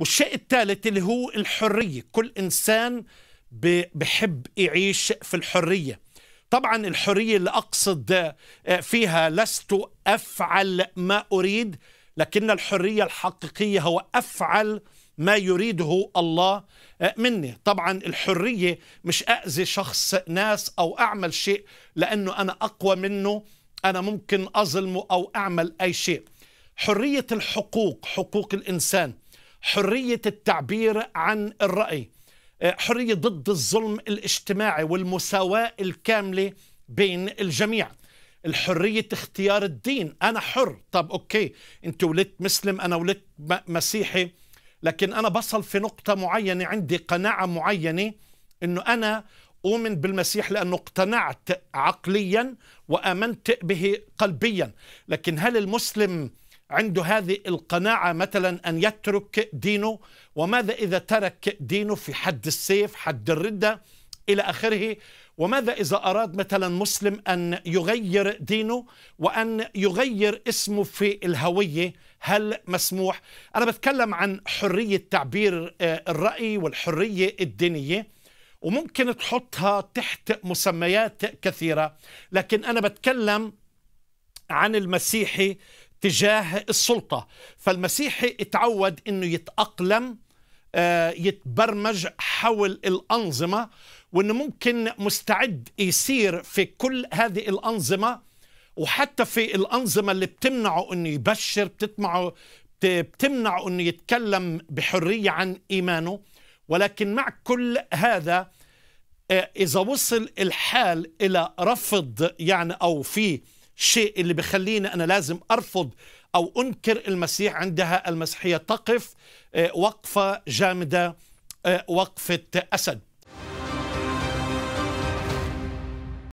والشيء الثالث اللي هو الحرية كل إنسان بحب يعيش في الحرية طبعا الحرية اللي أقصد آه، فيها لست أفعل ما أريد لكن الحرية الحقيقية هو أفعل ما يريده الله آه، مني طبعا الحرية مش أأذي شخص ناس أو أعمل شيء لأنه أنا أقوى منه أنا ممكن أظلمه أو أعمل أي شيء حرية الحقوق حقوق الإنسان حريه التعبير عن الراي آه، حريه ضد الظلم الاجتماعي والمساواه الكامله بين الجميع الحرية اختيار الدين أنا حر طب أوكي أنت ولدت مسلم أنا ولدت مسيحي لكن أنا بصل في نقطة معينة عندي قناعة معينة أنه أنا أؤمن بالمسيح لأنه اقتنعت عقليا وآمنت به قلبيا لكن هل المسلم عنده هذه القناعة مثلا أن يترك دينه وماذا إذا ترك دينه في حد السيف حد الردة إلى آخره وماذا إذا أراد مثلا مسلم أن يغير دينه وأن يغير اسمه في الهوية هل مسموح؟ أنا بتكلم عن حرية تعبير آه، الرأي والحرية الدينية وممكن تحطها تحت مسميات كثيرة لكن أنا بتكلم عن المسيحي تجاه السلطة فالمسيحي اتعود أنه يتأقلم آه، يتبرمج حول الأنظمة وأنه ممكن مستعد يسير في كل هذه الأنظمة وحتى في الأنظمة اللي بتمنعه أنه يبشر بتتمعه بتمنعه أنه يتكلم بحرية عن إيمانه ولكن مع كل هذا آه، إذا وصل الحال إلى رفض يعني أو في الشيء اللي بخليني أنا لازم أرفض أو أنكر المسيح عندها المسيحية تقف آه، وقفة جامدة آه، وقفة أسد